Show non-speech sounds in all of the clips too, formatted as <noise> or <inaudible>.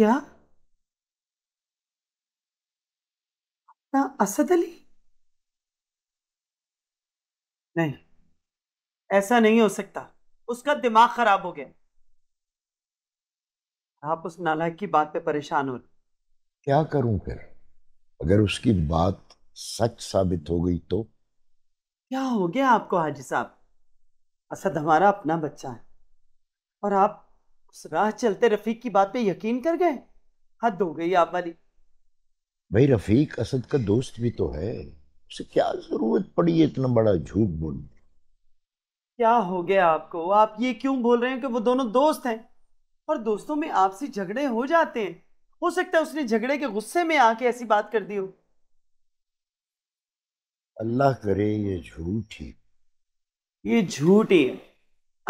क्या अपना असद अली नहीं ऐसा नहीं हो सकता उसका दिमाग खराब हो गया आप उस नालायक की बात पे परेशान हो क्या करूं फिर अगर उसकी बात सच साबित हो गई तो क्या हो गया आपको हाजी साहब असद हमारा अपना बच्चा है और आप उस राह चलते रफीक की बात पे यकीन कर गए हद हो गई आप वाली भाई रफीक असद का दोस्त भी तो है उसे क्या जरूरत पड़ी है इतना बड़ा झूठ बोलने क्या हो गया आपको आप ये क्यों बोल रहे हैं कि वो दोनों दोस्त हैं और दोस्तों में आपसी झगड़े हो जाते हैं हो सकता है उसने झगड़े के गुस्से में आके ऐसी बात कर दी हो अल्लाह करे ये झूठ ही ये झूठ ही है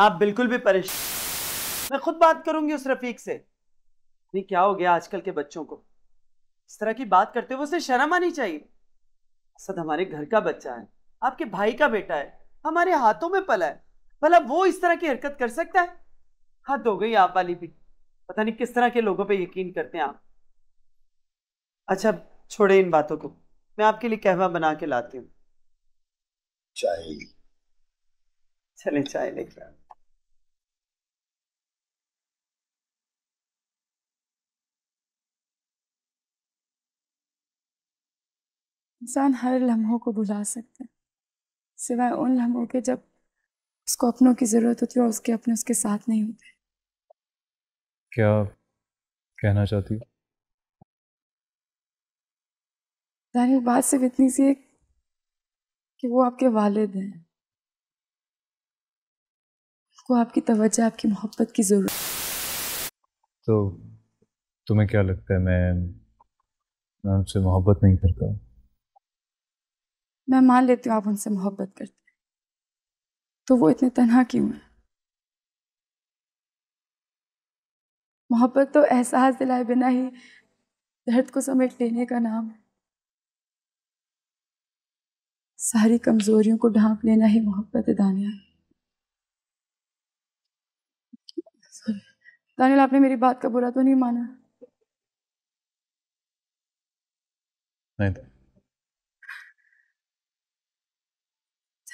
आप बिल्कुल भी परेशान मैं खुद बात करूंगी उस रफीक से नहीं क्या हो गया आजकल के बच्चों को इस तरह की बात करते हुए उसे शर्म आनी चाहिए असद हमारे घर का बच्चा है आपके भाई का बेटा है हमारे हाथों में पला है भला वो इस तरह की हरकत कर सकता है हद हो गई आप वाली भी पता नहीं किस तरह के लोगों पे यकीन करते हैं आप अच्छा छोड़े इन बातों को मैं आपके लिए कहवा बना के लाती हूँ चाय चले चाय लेकर इंसान हर लम्हों को भुला सकता है सिवाय उन लम्हों के जब उसको अपनों की ज़रूरत होती है और उसके अपने उसके साथ नहीं होते क्या कहना चाहती हो जाहिर बात सिर्फ इतनी सी है कि वो आपके वालिद हैं उसको आपकी तवज्जो आपकी मोहब्बत की ज़रूरत तो तुम्हें क्या लगता है मैं मैं उनसे मोहब्बत नहीं करता हूँ मैं मान लेती हूँ आप उनसे मोहब्बत करते हैं तो वो इतने तनहा क्यों हैं मोहब्बत तो एहसास दिलाए बिना ही दर्द को समेट लेने का नाम है सारी कमजोरियों को ढांप लेना ही मोहब्बत दानिया दानियाल आपने मेरी बात का बुरा तो नहीं माना नहीं तो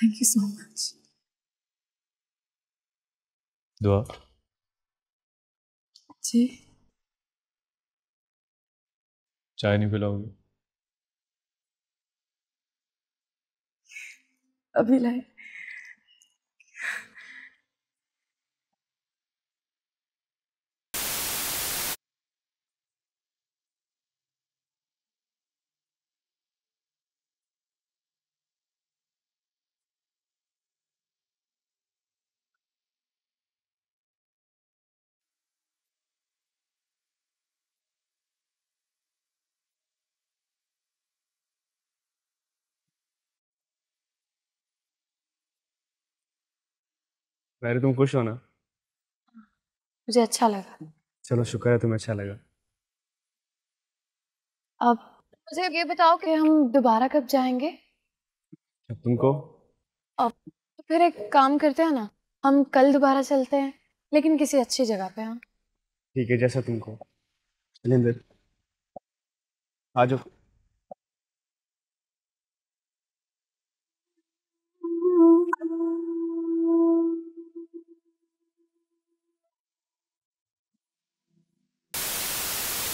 थैंक यू सो मच दुआ जी चाय नहीं पिलाओगे अभी लाए पहले तुम खुश हो ना मुझे अच्छा लगा चलो शुक्र है तुम्हें अच्छा लगा अब मुझे ये बताओ कि हम दोबारा कब जाएंगे अब तुमको अब तो फिर एक काम करते हैं ना हम कल दोबारा चलते हैं लेकिन किसी अच्छी जगह पे हम हाँ। ठीक है जैसा तुमको आ जाओ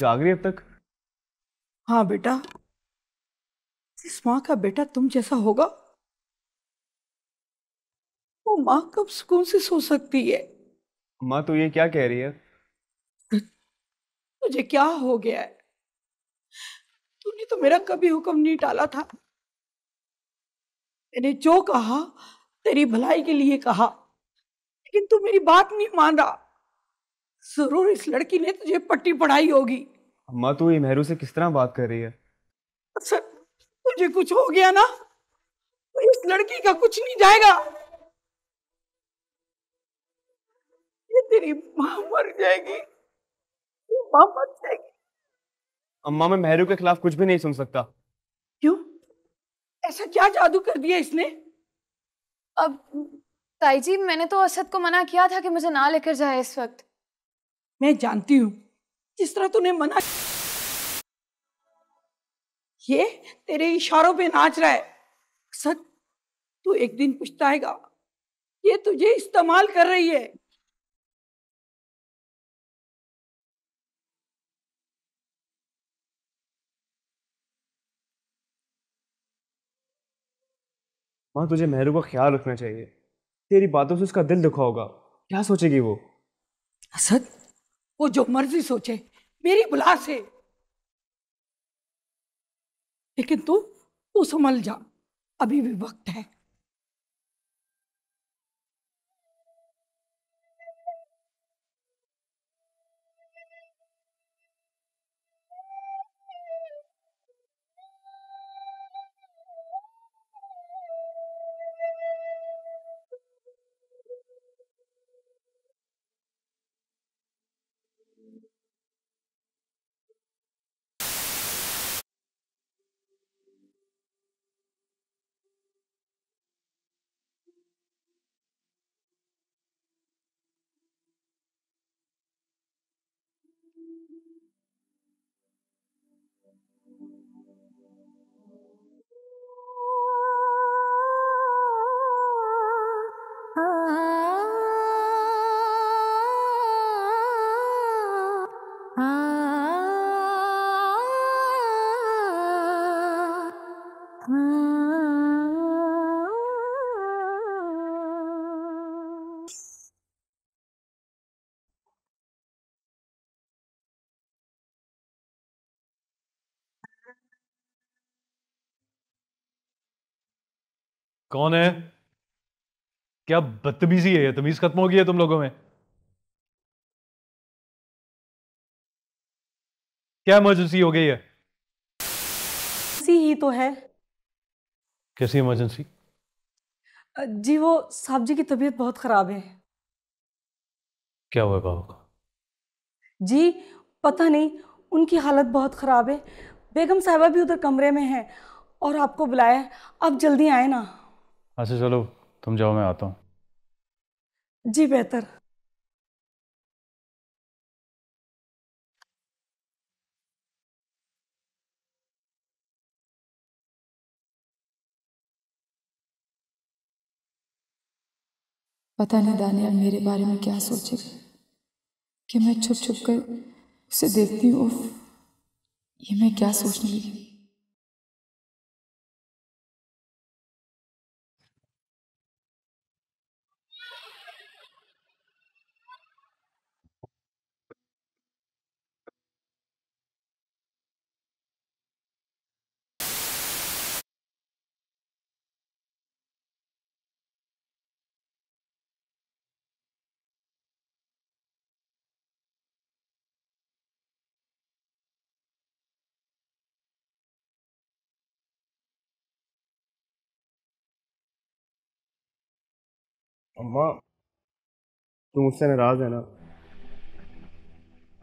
जाग तो रही अब तक हाँ बेटा इस माँ का बेटा तुम जैसा होगा वो माँ कब सुकून से सो सकती है माँ तो ये क्या कह रही है तुझे क्या हो गया है तूने तो मेरा कभी हुक्म नहीं टाला था मैंने जो कहा तेरी भलाई के लिए कहा लेकिन तू मेरी बात नहीं मान रहा जरूर इस लड़की ने तुझे पट्टी पढ़ाई होगी अम्मा तो ये मेहरू से किस तरह बात कर रही है सर मुझे कुछ हो गया ना तो इस लड़की का कुछ नहीं जाएगा ये तेरी माँ मर जाएगी माँ मर जाएगी अम्मा मैं मेहरू के खिलाफ कुछ भी नहीं सुन सकता क्यों ऐसा क्या जादू कर दिया इसने अब ताई जी मैंने तो असद को मना किया था कि मुझे ना लेकर जाए इस वक्त मैं जानती हूँ जिस तरह तूने मना ये तेरे इशारों पे नाच रहा है सच तू एक दिन पछताएगा ये तुझे इस्तेमाल कर रही है माँ तुझे मेहरू का ख्याल रखना चाहिए तेरी बातों से उसका दिल दुखा होगा क्या सोचेगी वो असद वो जो मर्जी सोचे मेरी बुला से लेकिन तू तू संभल जा अभी भी वक्त है Thank you. कौन है क्या बदतमीजी है तमीज खत्म हो गई है तुम लोगों में क्या इमरजेंसी हो गई है ही तो है कैसी इमरजेंसी जी वो साहब जी की तबीयत बहुत खराब है क्या हुआ बाबू का जी पता नहीं उनकी हालत बहुत ख़राब है बेगम साहबा भी उधर कमरे में हैं और आपको बुलाया आप जल्दी आए ना अच्छा चलो तुम जाओ मैं आता हूँ जी बेहतर पता नहीं दानिया मेरे बारे में क्या सोचेगा कि मैं छुप छुप कर उसे देखती हूँ ये मैं क्या सोचने लगी अम्मा तू मुझसे नाराज है ना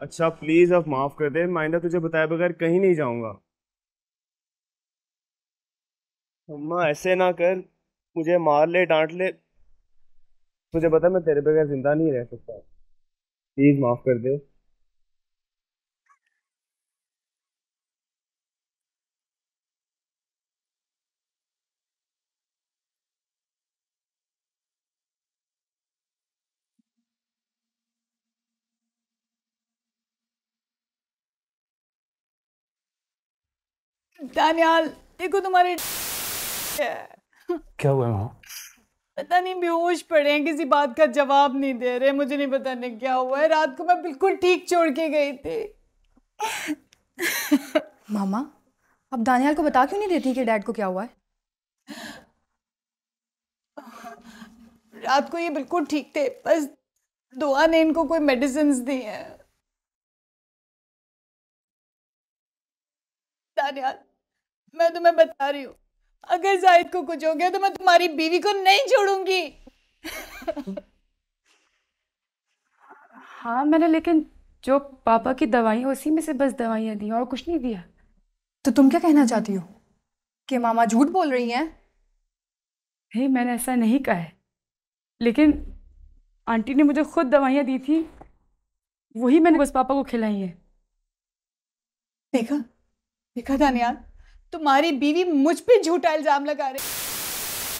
अच्छा प्लीज अब माफ कर दे माइंडा तुझे बताए बगैर कहीं नहीं जाऊंगा अम्मा ऐसे ना कर मुझे मार ले डांट ले तुझे पता मैं तेरे बगैर जिंदा नहीं रह सकता प्लीज माफ कर दे दानियाल देखो तुम्हारे <laughs> क्या हुआ वहाँ पता नहीं बेहोश पड़े हैं किसी बात का जवाब नहीं दे रहे मुझे नहीं पता नहीं क्या हुआ है रात को मैं बिल्कुल ठीक छोड़ के गई थी <laughs> मामा अब दानियाल को बता क्यों नहीं देती कि डैड को क्या हुआ है रात को ये बिल्कुल ठीक थे बस दुआ ने इनको कोई मेडिसिन दी है दानियाल मैं तुम्हें बता रही हूँ अगर जाहिद को कुछ हो गया तो मैं तुम्हारी बीवी को नहीं छोड़ूंगी <laughs> हाँ मैंने लेकिन जो पापा की दवाई उसी में से बस दवाइयाँ दी और कुछ नहीं दिया तो तुम क्या कहना चाहती हो कि मामा झूठ बोल रही हैं नहीं मैंने ऐसा नहीं कहा है लेकिन आंटी ने मुझे खुद दवाइयाँ दी थी वही मैंने बस पापा को खिलाई है देखा देखा दानियाल तुम्हारी बीवी मुझ पे झूठा इल्जाम लगा रही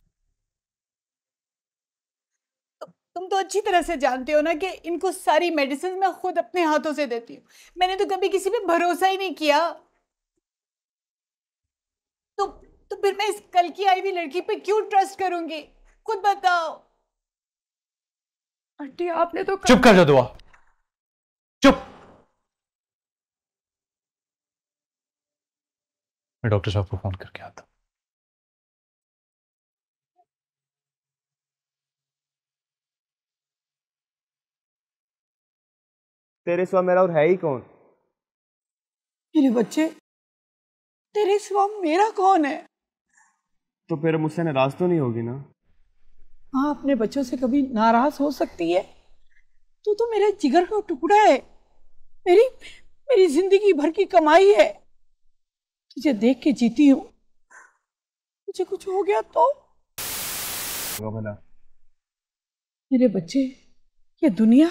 तो तुम तो अच्छी तरह से जानते हो ना कि इनको सारी मेडिसिन मैं खुद अपने हाथों से देती हूँ मैंने तो कभी किसी पे भरोसा ही नहीं किया तो तो फिर मैं इस कल की आई हुई लड़की पे क्यों ट्रस्ट करूंगी खुद बताओ आंटी आपने तो कर... चुप कर जा दुआ चुप मैं डॉक्टर साहब को फ़ोन करके आता तेरे सिवा मेरा और है ही कौन मेरे बच्चे तेरे सिवा मेरा कौन है तो फिर मुझसे नाराज तो नहीं होगी ना हाँ अपने बच्चों से कभी नाराज हो सकती है तू तो, तो मेरे जिगर का टुकड़ा है मेरी मेरी जिंदगी भर की कमाई है तुझे देख के जीती हूँ मुझे कुछ हो गया तो भला मेरे बच्चे ये दुनिया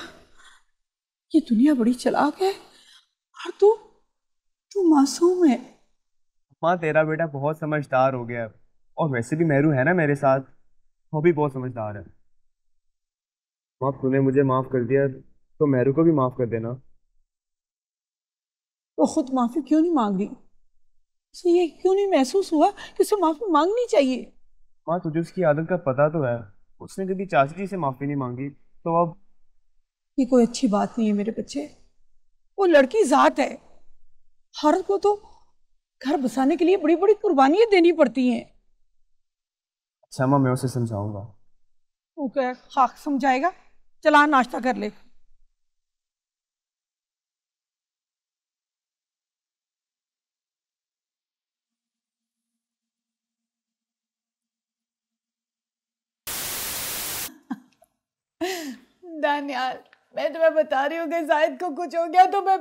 ये दुनिया बड़ी चलाक है और तू तू मासूम है माँ तेरा बेटा बहुत समझदार हो गया और वैसे भी मेहरू है ना मेरे साथ वो भी बहुत समझदार है माँ तूने मुझे माफ कर दिया तो मेहरू को भी माफ कर देना तो खुद माफी क्यों नहीं मांगी उसे ये क्यों नहीं महसूस हुआ कि उसे माफ़ी मांगनी चाहिए माँ तुझे उसकी आदत का पता तो है उसने कभी चाची जी से माफ़ी नहीं मांगी तो अब ये कोई अच्छी बात नहीं है मेरे बच्चे वो लड़की ज़ात है हर को तो घर बसाने के लिए बड़ी बड़ी कुर्बानियाँ देनी पड़ती हैं अच्छा माँ मैं उसे समझाऊंगा ओके क्या खाक समझाएगा चला नाश्ता कर ले परेशान यार मैं तुम्हें बता रही हूँ कि जायद को कुछ हो गया तो मैं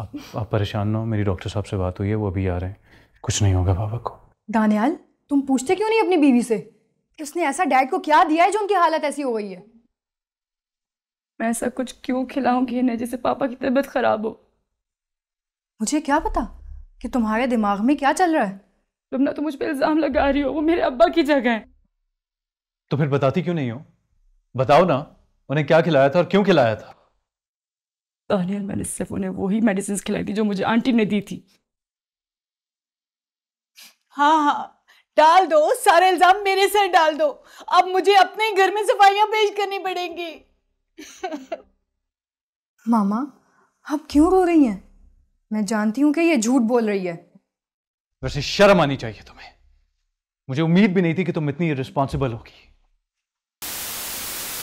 आप आप परेशान ना हो मेरी डॉक्टर साहब से बात हुई है वो अभी आ रहे हैं कुछ नहीं होगा बाबा को दानियाल तुम पूछते क्यों नहीं अपनी बीवी से कि उसने ऐसा डैड को क्या दिया है जो उनकी हालत ऐसी हो गई है मैं ऐसा कुछ क्यों खिलाऊंगी इन्हें जैसे पापा की तबीयत खराब हो मुझे क्या पता कि तुम्हारे दिमाग में क्या चल रहा है तुम ना तो मुझ पर इल्ज़ाम लगा रही हो वो मेरे अब्बा की जगह है तो फिर बताती क्यों नहीं हो बताओ ना उन्हें क्या खिलाया था और क्यों खिलाया था दानियल मैंने सिर्फ उन्हें वही मेडिसिन खिलाई थी जो मुझे आंटी ने दी थी हाँ हाँ डाल दो सारे इल्जाम मेरे सर डाल दो अब मुझे अपने घर में सफाइयां पेश करनी पड़ेंगी <laughs> मामा आप क्यों रो रही हैं मैं जानती हूं कि ये झूठ बोल रही है वैसे शर्म आनी चाहिए तुम्हें मुझे उम्मीद भी नहीं थी कि तुम इतनी रिस्पॉन्सिबल होगी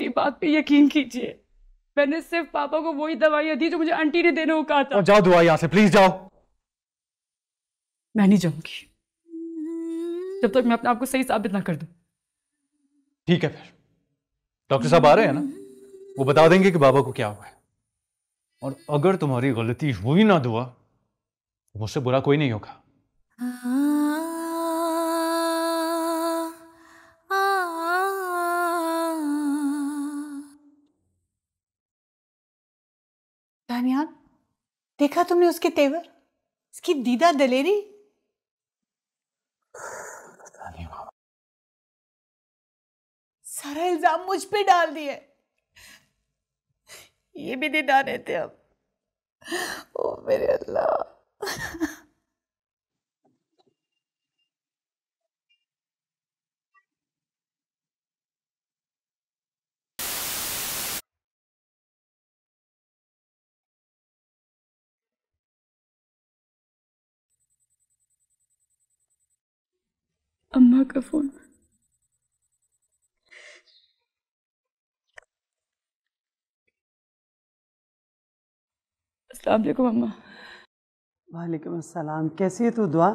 मेरी बात पे यकीन कीजिए मैंने सिर्फ पापा को वही दवाइयां दी जो मुझे आंटी ने देने को कहा था और जाओ दुआ यहां से प्लीज जाओ मैं नहीं जाऊंगी जब तक तो मैं अपने आपको सही साबित ना कर दूं ठीक है फिर डॉक्टर साहब आ रहे हैं ना वो बता देंगे कि बाबा को क्या हुआ है और अगर तुम्हारी गलती हुई ना दुआ तो मुझसे बुरा कोई नहीं होगा देखा तुमने उसके तेवर उसकी दीदा दलेरी सारा इल्जाम मुझ पे डाल दिया ये भी दीदा रहते अब ओ मेरे अल्लाह microphone. अस्सलाम अम्मा वालेकुम अस्सलाम कैसी है तू दुआ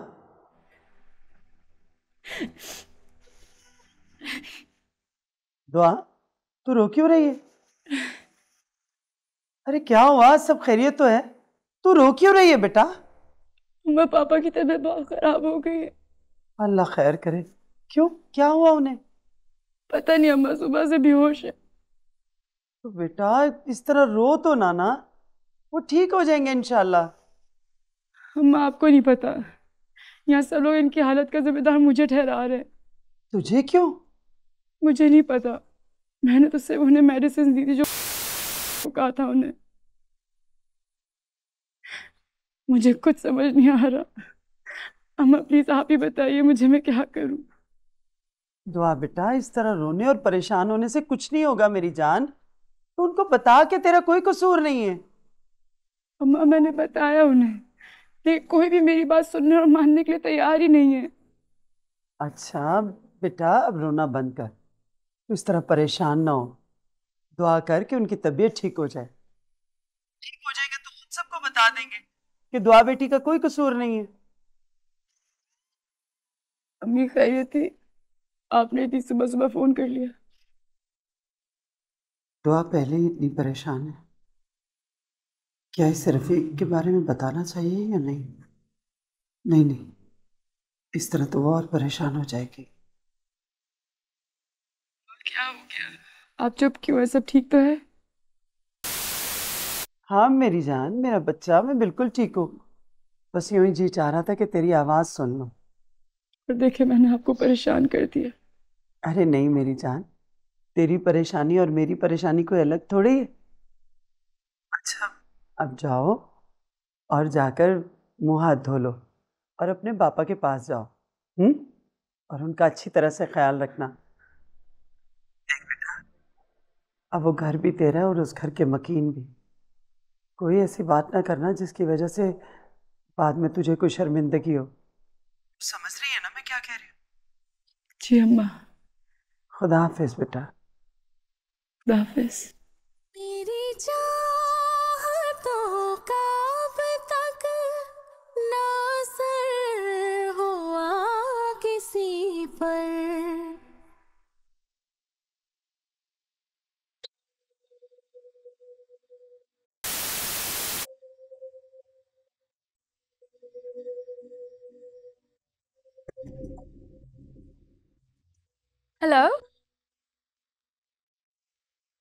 दुआ तू रो क्यों रही है अरे क्या हुआ सब खैरियत तो है तू रो क्यों रही है बेटा मैं पापा की तबीयत बहुत खराब हो गई है अल्लाह खैर करे क्यों क्या हुआ उन्हें पता नहीं अम्मा सुबह से बेहोश है तो बेटा इस तरह रो तो ना ना वो ठीक हो जाएंगे इनशाला अम्मा आपको नहीं पता यहाँ सब लोग इनकी हालत का जिम्मेदार मुझे ठहरा रहे तुझे क्यों मुझे नहीं पता मैंने तो सिर्फ उन्हें मेडिसिन दी थी जो कहा था उन्हें मुझे कुछ समझ नहीं आ रहा अम्मा प्लीज़ आप ही बताइए मुझे मैं क्या करूँ दुआ बेटा इस तरह रोने और परेशान होने से कुछ नहीं होगा मेरी जान तो उनको बता के तेरा कोई कसूर नहीं है अम्मा मैंने बताया उन्हें लेकिन कोई भी मेरी बात सुनने और मानने के लिए तैयार ही नहीं है अच्छा बेटा अब रोना बंद कर तो इस तरह परेशान ना हो दुआ कर कि उनकी तबीयत ठीक हो जाए ठीक हो जाएगा तो उन सबको बता देंगे कि दुआ बेटी का कोई कसूर नहीं है अम्मी खैरियत थी आपने इतनी सुबह सुबह फोन कर लिया तो आप पहले ही इतनी परेशान है क्या इस रफीक के बारे में बताना चाहिए या नहीं नहीं नहीं इस तरह तो वो और परेशान हो जाएगी क्या हो गया आप चुप क्यों है सब ठीक तो है हाँ मेरी जान मेरा बच्चा मैं बिल्कुल ठीक हूँ बस यूं ही जी चाह रहा था कि तेरी आवाज़ सुन लूँ पर देखे मैंने आपको परेशान कर दिया अरे नहीं मेरी जान तेरी परेशानी और मेरी परेशानी कोई अलग थोड़ी है अच्छा अब जाओ और जाकर मुंह हाथ धो लो और अपने पापा के पास जाओ हम्म और उनका अच्छी तरह से ख्याल रखना अब वो घर भी तेरा है और उस घर के मकीन भी कोई ऐसी बात ना करना जिसकी वजह से बाद में तुझे कोई शर्मिंदगी हो समझ रही है ना मैं क्या कह रही हूँ जी अम्मा खुदा हाफिज बेटा खुदा हाफिज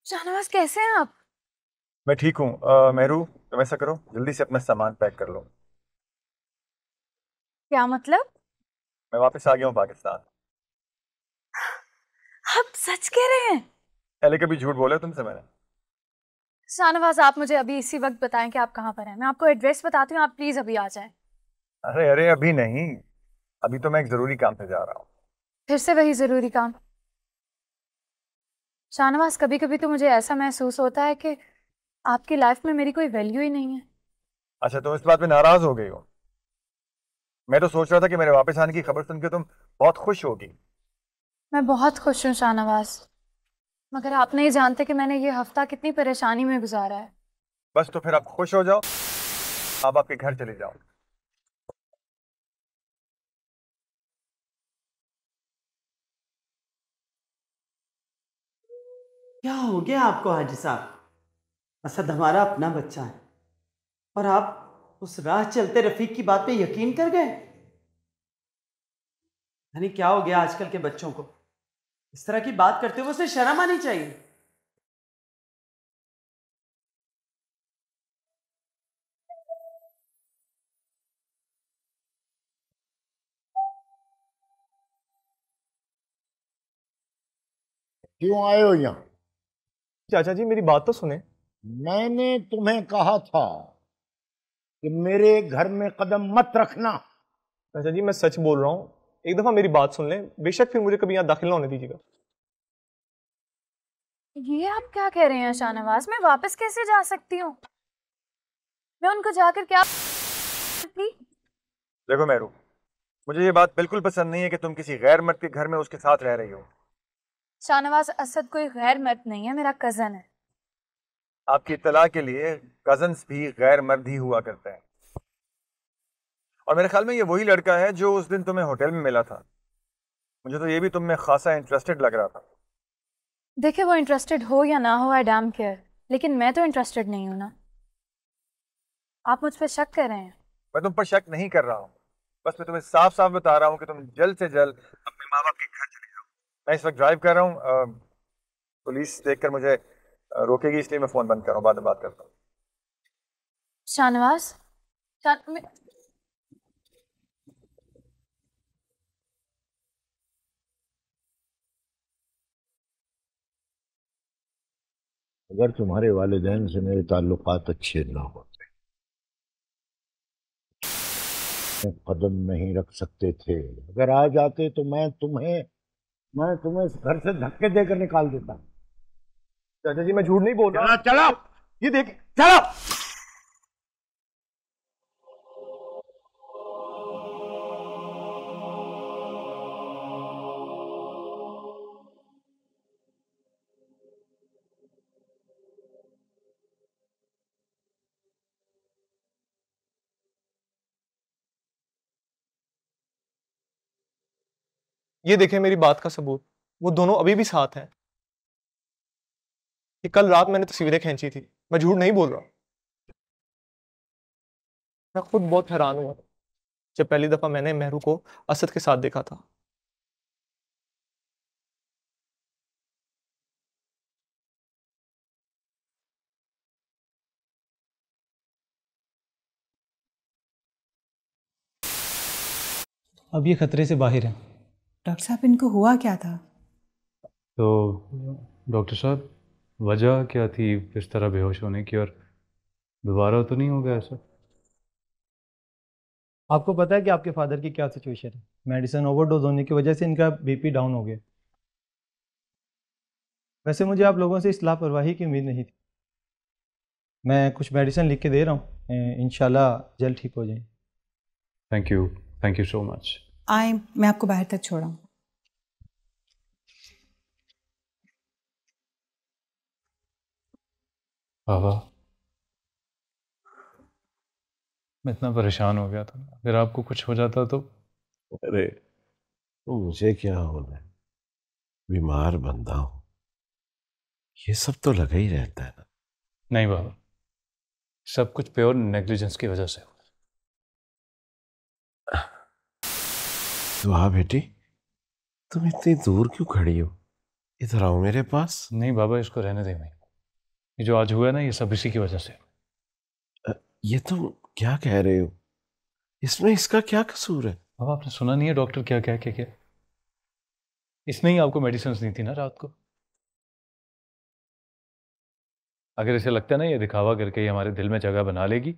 शाहनवाज कैसे हैं आप मैं ठीक हूँ मेहरू तुम ऐसा करो जल्दी से अपना सामान पैक कर लो क्या मतलब मैं वापस आ गया हूँ पाकिस्तान आप सच कह रहे हैं पहले कभी झूठ बोले तुमसे मैंने शाहनवाज आप मुझे अभी इसी वक्त बताएं कि आप कहाँ पर हैं मैं आपको एड्रेस बताती हूँ आप प्लीज अभी आ जाएं अरे अरे अभी नहीं अभी तो मैं एक जरूरी काम पे जा रहा हूँ फिर से वही जरूरी काम शाहनवाज कभी कभी तो मुझे ऐसा महसूस होता है कि आपकी लाइफ में मेरी कोई वैल्यू ही नहीं है अच्छा तुम तो इस बात में नाराज हो गई हो मैं तो सोच रहा था कि मेरे वापस आने की खबर सुन के तुम बहुत खुश होगी मैं बहुत खुश हूँ शाहनवाज मगर आप नहीं जानते कि मैंने ये हफ्ता कितनी परेशानी में गुजारा है बस तो फिर आप खुश हो जाओ आप आपके घर चले जाओ क्या हो गया आपको हाजी साहब असद हमारा अपना बच्चा है और आप उस राह चलते रफीक की बात पे यकीन कर गए यानी क्या हो गया आजकल के बच्चों को इस तरह की बात करते हुए उसे शर्म आनी चाहिए क्यों आए हो यहां चाचा जी मेरी बात तो सुने मैंने तुम्हें कहा था कि मेरे घर में कदम मत रखना चाचा जी मैं सच बोल रहा हूं एक दफा मेरी बात सुन ले बेशक फिर मुझे कभी यहाँ दाखिल ना होने दीजिएगा ये आप क्या कह रहे हैं शाहनवाज मैं वापस कैसे जा सकती हूँ मैं उनको जाकर क्या देखो मेरू मुझे ये बात बिल्कुल पसंद नहीं है कि तुम किसी गैर मर्द के घर में उसके साथ रह रही हो शाहनवाज असद कोई गैर मर्द नहीं है मेरा कजन है आपकी इतला के लिए कजन भी गैर मर्द ही हुआ करते हैं और मेरे ख्याल में ये वही लड़का है जो उस दिन तुम्हें होटल में मिला था मुझे तो ये भी तुम में खासा इंटरेस्टेड लग रहा था देखे वो इंटरेस्टेड हो या ना हो आई डैम केयर लेकिन मैं तो इंटरेस्टेड नहीं हूं ना आप मुझ पर शक कर रहे हैं मैं तुम पर शक नहीं कर रहा हूँ बस मैं तुम्हें साफ साफ बता रहा हूँ कि तुम जल्द से जल्द अपने माँ बाप के घर मैं इस वक्त ड्राइव कर रहा हूँ पुलिस देखकर मुझे रोकेगी इसलिए मैं फ़ोन बंद कर रहा हूँ बाद में बात करता हूँ शाहनवाज अगर तुम्हारे वालदेन से मेरे ताल्लुक अच्छे ना होते कदम नहीं रख सकते थे अगर आ जाते तो मैं तुम्हें मैं तुम्हें इस घर से धक्के देकर निकाल देता चाचा जी मैं झूठ नहीं बोल रहा चलो ये देख चलो ये देखें मेरी बात का सबूत वो दोनों अभी भी साथ हैं कि कल रात मैंने तस्वीरें खींची थी मैं झूठ नहीं बोल रहा मैं खुद बहुत हैरान हुआ जब पहली दफ़ा मैंने मेहरू को असद के साथ देखा था अब ये खतरे से बाहर है डॉक्टर साहब इनको हुआ क्या था तो डॉक्टर साहब वजह क्या थी इस तरह बेहोश होने की और दोबारा तो नहीं होगा ऐसा आपको पता है कि आपके फादर की क्या सिचुएशन है मेडिसिन ओवरडोज होने की वजह से इनका बीपी डाउन हो गया वैसे मुझे आप लोगों से इस लापरवाही की उम्मीद नहीं थी मैं कुछ मेडिसिन लिख के दे रहा हूँ इनशाला जल्द ठीक हो जाए thank you thank you so much आए मैं आपको बाहर तक छोड़ा हूँ बाबा मैं इतना परेशान हो गया था अगर आपको कुछ हो जाता तो अरे तो मुझे क्या होना है बीमार बंदा हूं ये सब तो लगा ही रहता है ना नहीं बाबा सब कुछ प्योर नेग्लिजेंस की वजह से हुआ सुहा बेटी तुम इतनी दूर क्यों खड़ी हो इधर आओ मेरे पास नहीं बाबा इसको रहने दे मैं ये जो आज हुआ ना ये सब इसी की वजह से ये तुम क्या कह रहे हो इसमें इसका क्या कसूर है बाबा आपने सुना नहीं है डॉक्टर क्या कह क्या क्या इसने ही आपको मेडिसिन दी थी ना रात को अगर इसे लगता है ना ये दिखावा करके ये हमारे दिल में जगह बना लेगी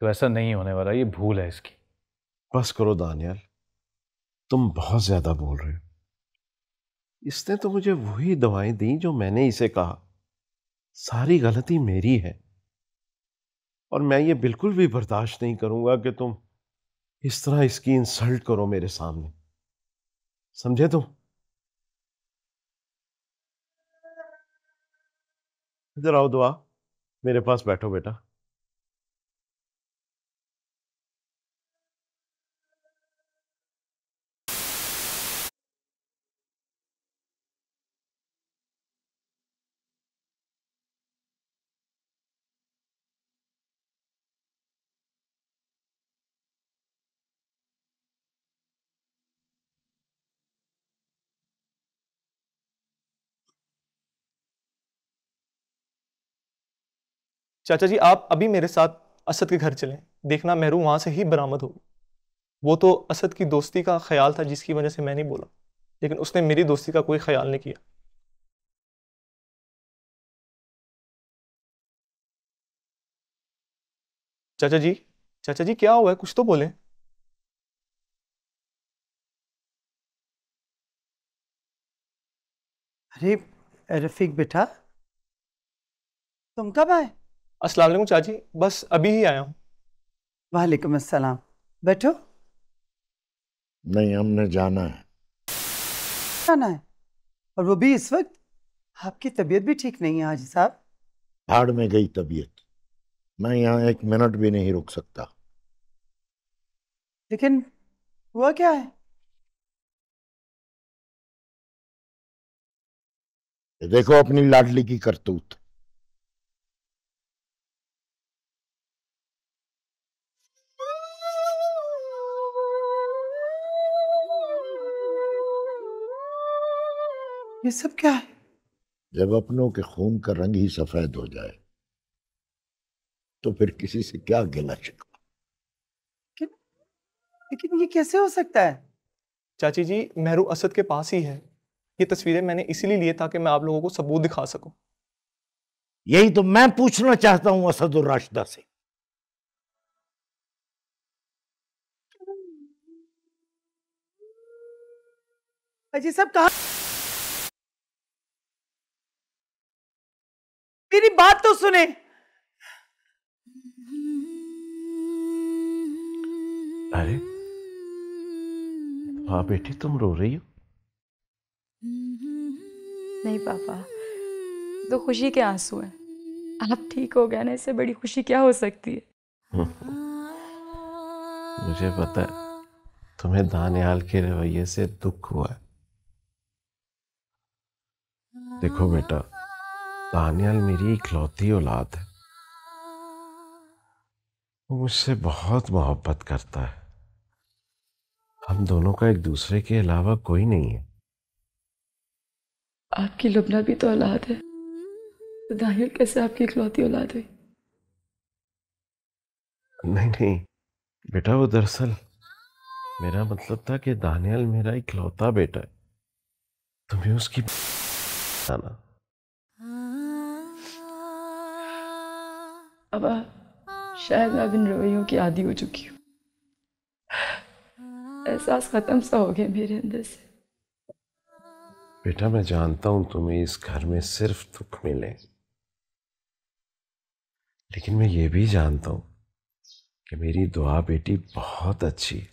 तो ऐसा नहीं होने वाला ये भूल है इसकी बस करो दानियल तुम बहुत ज़्यादा बोल रहे हो इसने तो मुझे वही दवाएं दी जो मैंने इसे कहा सारी गलती मेरी है और मैं ये बिल्कुल भी बर्दाश्त नहीं करूंगा कि तुम इस तरह इसकी इंसल्ट करो मेरे सामने समझे तुम इधर आओ दुआ मेरे पास बैठो बेटा चाचा जी आप अभी मेरे साथ असद के घर चलें देखना मेहरू वहां से ही बरामद होगी वो तो असद की दोस्ती का ख्याल था जिसकी वजह से मैं नहीं बोला लेकिन उसने मेरी दोस्ती का कोई ख्याल नहीं किया चाचा जी चाचा जी क्या हुआ है कुछ तो बोले अरे रफीक बेटा तुम कब आए अस्सलाम वालेकुम चाची बस अभी ही आया हूँ वालेकुम अस्सलाम बैठो नहीं हमने जाना है जाना है और वो भी इस वक्त आपकी तबीयत भी ठीक नहीं है हाजी साहब भाड़ में गई तबीयत मैं यहाँ एक मिनट भी नहीं रुक सकता लेकिन हुआ क्या है देखो अपनी लाडली की करतूत ये सब क्या है जब अपनों के खून का रंग ही सफेद हो जाए तो फिर किसी से क्या गिला शिकवा लेकिन ये कैसे हो सकता है चाची जी मेहरू असद के पास ही है ये तस्वीरें मैंने इसीलिए लिए ताकि मैं आप लोगों को सबूत दिखा सकूं यही तो मैं पूछना चाहता हूं असद और राशिदा से अजी सब कहा मेरी बात तो सुने अरे हाँ बेटी तुम रो रही हो नहीं पापा तो खुशी के आंसू हैं आप ठीक हो गया ना इससे बड़ी खुशी क्या हो सकती है <laughs> मुझे पता है तुम्हें दानियाल के रवैये से दुख हुआ है देखो बेटा दानियल मेरी इकलौती औलाद है वो मुझसे बहुत मोहब्बत करता है हम दोनों का एक दूसरे के अलावा कोई नहीं है आपकी लुबना भी तो औलाद है तो दानियल कैसे आपकी इकलौती औलाद हुई नहीं नहीं बेटा वो दरअसल मेरा मतलब था कि दानियल मेरा इकलौता बेटा है तुम्हें उसकी आना अब शायद मैं अब इन रवैयों की आदि हो चुकी हूँ एहसास खत्म सा हो गया मेरे अंदर से बेटा मैं जानता हूं तुम्हें इस घर में सिर्फ दुख मिले लेकिन मैं ये भी जानता हूं कि मेरी दुआ बेटी बहुत अच्छी है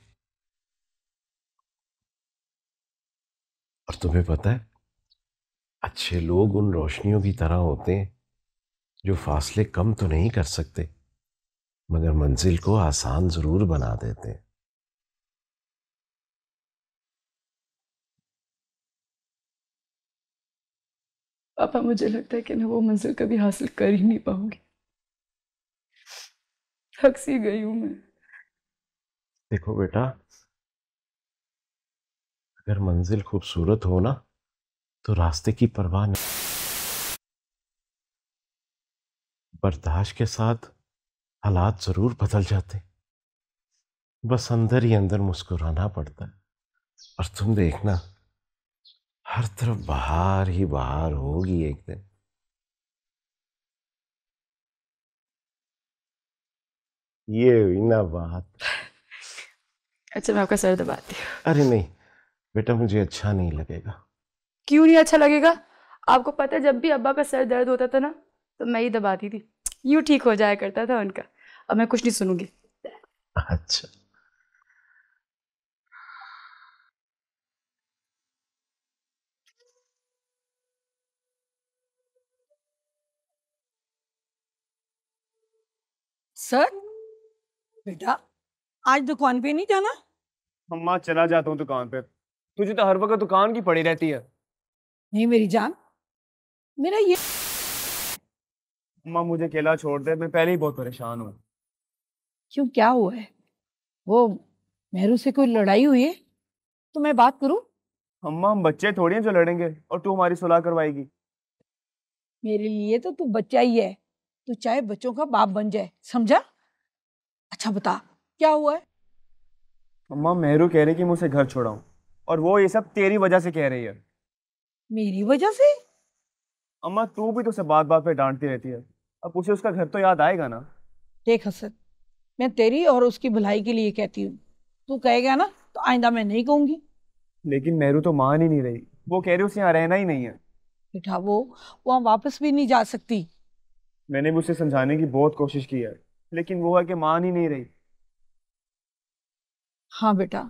और तुम्हें पता है अच्छे लोग उन रोशनियों की तरह होते हैं जो फासले कम तो नहीं कर सकते मगर मंजिल को आसान ज़रूर बना देते हैं पापा मुझे लगता है कि मैं वो मंजिल कभी हासिल कर ही नहीं पाऊंगी थक सी गई हूं मैं देखो बेटा अगर मंजिल खूबसूरत हो ना तो रास्ते की परवाह नहीं बर्दाश्त के साथ हालात ज़रूर बदल जाते बस अंदर ही अंदर मुस्कुराना पड़ता है और तुम देखना हर तरफ बाहर ही बाहर होगी एक दिन ये हुई ना बात अच्छा मैं आपका सर दबाती हूँ अरे नहीं बेटा मुझे अच्छा नहीं लगेगा क्यों नहीं अच्छा लगेगा आपको पता है जब भी अब्बा का सर दर्द होता था ना तो मैं ही दबाती थी यूँ ठीक हो जाया करता था उनका अब मैं कुछ नहीं सुनूंगी अच्छा सर बेटा आज दुकान पे नहीं जाना अम्मा चला जाता हूँ दुकान पे तुझे तो हर वक्त दुकान की पड़ी रहती है नहीं मेरी जान मेरा ये अम्मा मुझे अकेला छोड़ दे मैं पहले ही बहुत परेशान हूँ क्यों क्या हुआ है वो मेहरू से कोई लड़ाई हुई है तो मैं बात करूँ अम्मा हम बच्चे थोड़ी हैं जो लड़ेंगे और तू हमारी सुलह करवाएगी मेरे लिए तो तू बच्चा ही है तू चाहे बच्चों का बाप बन जाए समझा अच्छा बता क्या हुआ है अम्मा मेहरू कह रही कि मुझे घर छोड़ाऊ और वो ये सब तेरी वजह से कह रही है मेरी वजह से अम्मा तू भी तो उसे बात बात पे डांटती रहती है अब उसे उसका घर तो याद आएगा ना देख हसन मैं तेरी और उसकी भलाई के लिए कहती हूँ तू कहेगा ना तो आइंदा मैं नहीं कहूंगी लेकिन नेहरू तो मान ही नहीं रही वो कह रही उसे यहाँ रहना ही नहीं है बेटा वो वहाँ वापस भी नहीं जा सकती मैंने भी उसे समझाने की बहुत कोशिश की है लेकिन वो है कि मान ही नहीं रही हाँ बेटा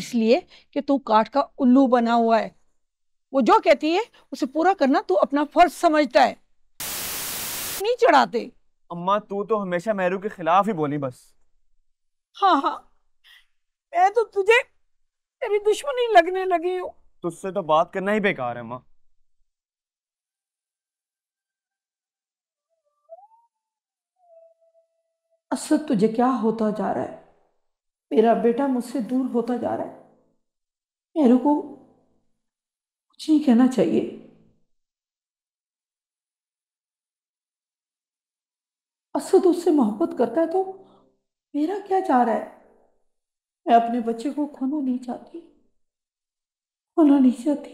इसलिए कि तू काट का उल्लू बना हुआ है वो जो कहती है उसे पूरा करना तू अपना फर्ज समझता है नहीं चढ़ाते अम्मा तू तो हमेशा मेहरू के खिलाफ ही बोली बस हाँ हाँ मैं तो तुझे तेरी दुश्मनी लगने लगी हूँ तुझसे तो बात करना ही बेकार है अम्मा असद तुझे क्या होता जा रहा है मेरा बेटा मुझसे दूर होता जा रहा है मेरे को कुछ नहीं कहना चाहिए असद उससे मोहब्बत करता है तो मेरा क्या जा रहा है मैं अपने बच्चे को खोना नहीं चाहती खोना नहीं चाहती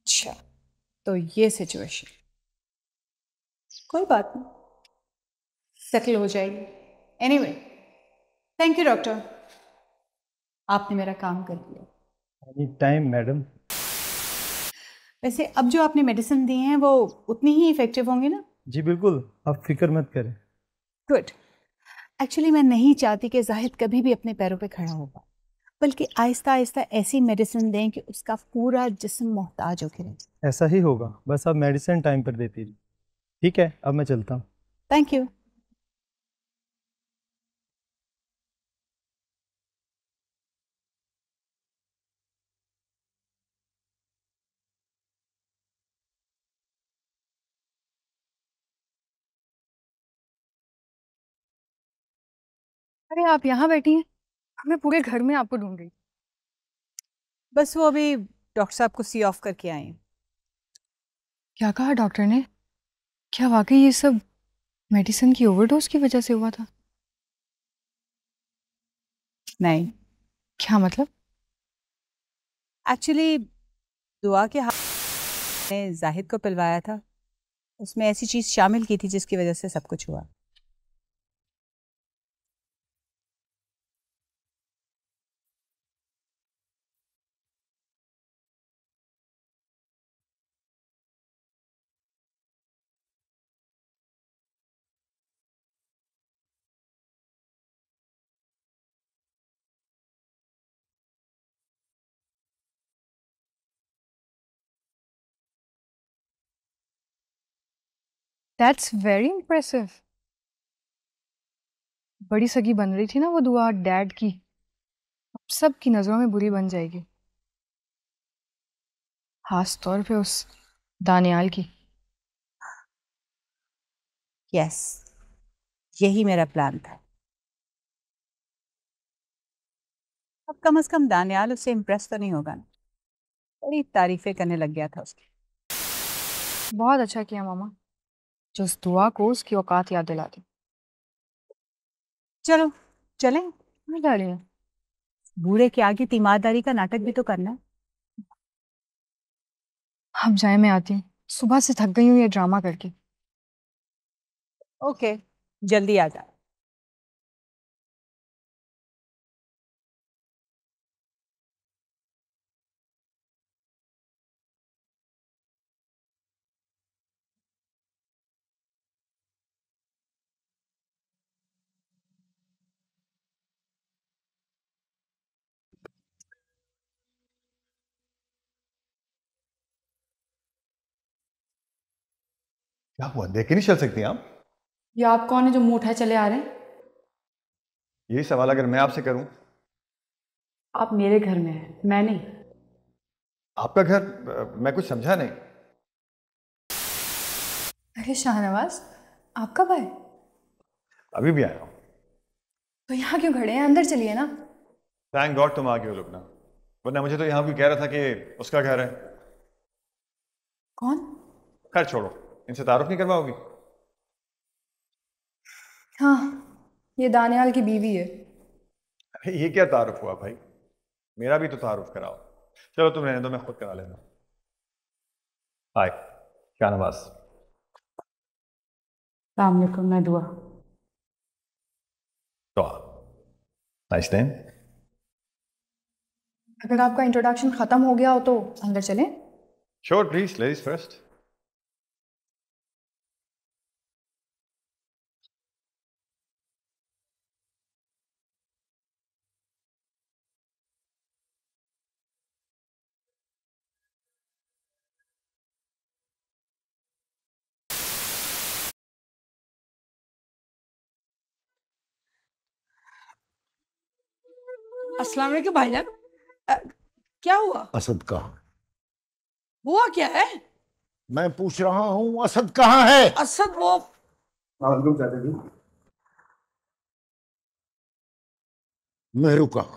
अच्छा तो ये सिचुएशन कोई बात नहीं सेटल हो जाएगी एनीवे थैंक यू डॉक्टर आपने मेरा काम कर दिया एनी टाइम मैडम वैसे अब जो आपने मेडिसिन दी हैं वो उतनी ही इफेक्टिव होंगे ना जी बिल्कुल आप फिक्र मत करें गुड एक्चुअली मैं नहीं चाहती कि जाहिद कभी भी अपने पैरों पे खड़ा होगा बल्कि आहिस्ता आहिस्ता ऐसी मेडिसिन दें कि उसका पूरा जिस्म मोहताज हो गिरे ऐसा ही होगा बस आप मेडिसिन टाइम पर देती रही ठीक है अब मैं चलता हूँ थैंक यू में आप यहाँ बैठी हैं मैं पूरे घर में आपको ढूंढ रही बस वो अभी डॉक्टर साहब को सी ऑफ करके आए क्या कहा डॉक्टर ने क्या वाकई ये सब मेडिसिन की ओवरडोज की वजह से हुआ था नहीं क्या मतलब एक्चुअली दुआ के हाथ ने जाहिद को पिलवाया था उसमें ऐसी चीज़ शामिल की थी जिसकी वजह से सब कुछ हुआ दैट्स वेरी इम्प्रेसिव बड़ी सगी बन रही थी ना वो दुआ डैड की अब सब की नज़रों में बुरी बन जाएगी खास तौर पे उस दानियाल की यस yes, यही मेरा प्लान था अब कम से कम दानियाल उससे इम्प्रेस तो नहीं होगा ना बड़ी तारीफ़ें करने लग गया था उसकी बहुत अच्छा किया मामा जो उस दुआ को उसकी औकात याद दिला दे चलो चलें हाँ, बूढ़े के आगे तीमारदारी का नाटक भी तो करना है जाए मैं आती हूँ सुबह से थक गई हूँ ये ड्रामा करके ओके जल्दी आ जा क्या हुआ देख के नहीं चल सकती आप ये आप कौन है जो मुंह उठाए चले आ रहे हैं यही सवाल अगर मैं आपसे करूं आप मेरे घर में हैं मैं नहीं आपका घर मैं कुछ समझा नहीं अरे शाहनवाज आप कब आए अभी भी आया हूं तो यहां क्यों खड़े हैं अंदर चलिए ना थैंक गॉड तुम आ गए रुकना वरना मुझे तो यहां कोई कह रहा था कि उसका घर है कौन घर छोड़ो इनसे तारुफ नहीं करवाओगी हाँ ये दानियाल की बीवी है अरे ये क्या तारुफ हुआ भाई मेरा भी तो तारुफ कराओ चलो तुम रहने दो मैं खुद करा लेना हाय क्या नवाज सलामकुम मैं दुआ दुआ नाइस नेम अगर आपका इंट्रोडक्शन खत्म हो गया हो तो अंदर चलें श्योर प्लीज लेडीज फर्स्ट अस्सलाम वालेकुम भाईजान क्या हुआ असद कहा हुआ क्या है मैं पूछ रहा हूँ असद कहाँ है असद वो मेहरू कहा